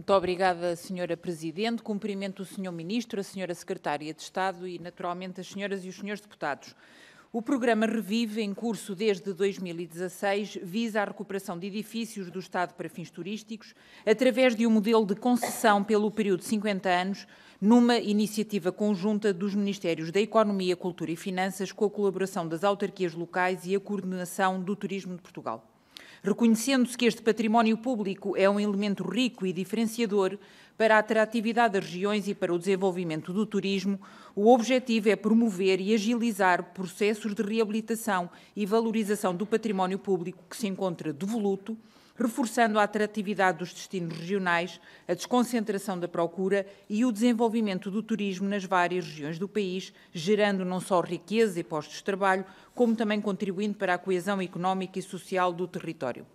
Muito obrigada, Senhora Presidente. Cumprimento o Senhor Ministro, a Senhora Secretária de Estado e, naturalmente, as senhoras e os senhores deputados. O programa Revive, em curso desde 2016, visa a recuperação de edifícios do Estado para fins turísticos, através de um modelo de concessão pelo período de 50 anos, numa iniciativa conjunta dos Ministérios da Economia, Cultura e Finanças, com a colaboração das autarquias locais e a coordenação do Turismo de Portugal reconhecendo-se que este património público é um elemento rico e diferenciador para a atratividade das regiões e para o desenvolvimento do turismo, o objetivo é promover e agilizar processos de reabilitação e valorização do património público que se encontra devoluto reforçando a atratividade dos destinos regionais, a desconcentração da procura e o desenvolvimento do turismo nas várias regiões do país, gerando não só riqueza e postos de trabalho, como também contribuindo para a coesão económica e social do território.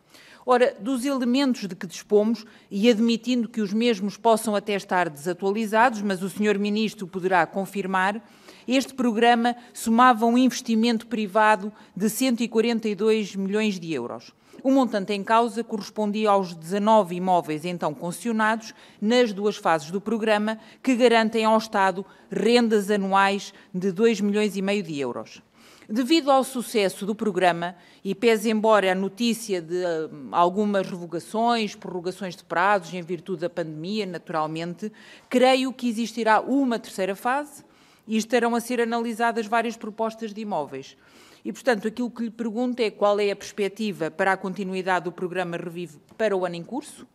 Ora, dos elementos de que dispomos, e admitindo que os mesmos possam até estar desatualizados, mas o Sr. Ministro poderá confirmar, este programa somava um investimento privado de 142 milhões de euros. O montante em causa correspondia aos 19 imóveis então concessionados nas duas fases do programa, que garantem ao Estado rendas anuais de 2 milhões e meio de euros. Devido ao sucesso do programa, e pese embora a notícia de ah, algumas revogações, prorrogações de prazos em virtude da pandemia, naturalmente, creio que existirá uma terceira fase, e estarão a ser analisadas várias propostas de imóveis. E, portanto, aquilo que lhe pergunto é qual é a perspectiva para a continuidade do programa Revive para o ano em curso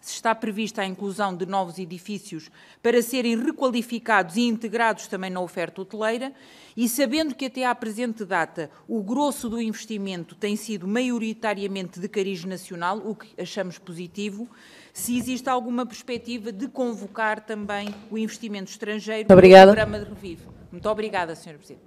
se está prevista a inclusão de novos edifícios para serem requalificados e integrados também na oferta hoteleira, e sabendo que até à presente data o grosso do investimento tem sido maioritariamente de cariz nacional, o que achamos positivo, se existe alguma perspectiva de convocar também o investimento estrangeiro Obrigada. para o programa de Revive. Muito obrigada, Sr. Presidente.